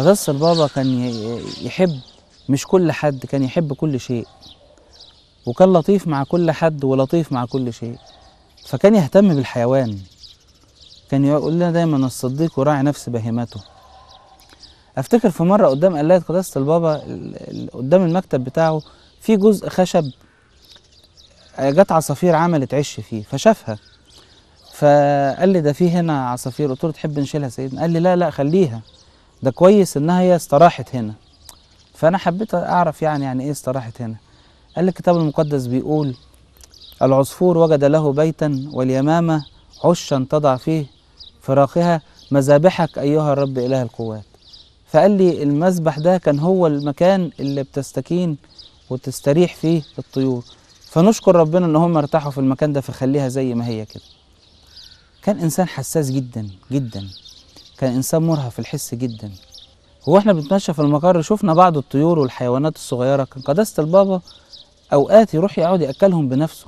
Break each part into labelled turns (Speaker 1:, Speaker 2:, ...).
Speaker 1: قصص البابا كان يحب مش كل حد كان يحب كل شيء وكان لطيف مع كل حد ولطيف مع كل شيء فكان يهتم بالحيوان كان يقول لنا دايما الصديق وراعي نفس بهيمته افتكر في مره قدام قلايه قداسه البابا قدام المكتب بتاعه في جزء خشب آه، جت عصافير عملت عش فيه فشافها فقال لي ده في هنا عصافير قلت له تحب نشيلها سيدنا قال لي لا لا خليها ده كويس انها هي استراحت هنا فانا حبيت اعرف يعني يعني ايه استراحت هنا قال الكتاب المقدس بيقول العصفور وجد له بيتا واليمامة عشا تضع فيه فراخها مذابحك أيها الرب إله القوات فقال لي المذبح ده كان هو المكان اللي بتستكين وتستريح فيه الطيور فنشكر ربنا ان هم ارتاحوا في المكان ده فخليها زي ما هي كده كان انسان حساس جدا جدا كان إنسان مرهف في الحس جدا واحنا بنتمشى في المقر شفنا بعض الطيور والحيوانات الصغيرة كان قداسة البابا أوقات يروح يقعد يأكلهم بنفسه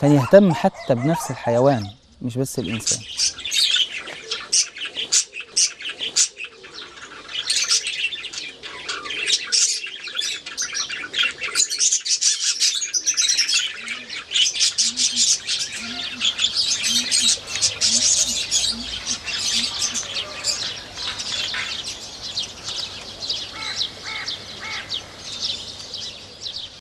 Speaker 1: كان يهتم حتى بنفس الحيوان مش بس الإنسان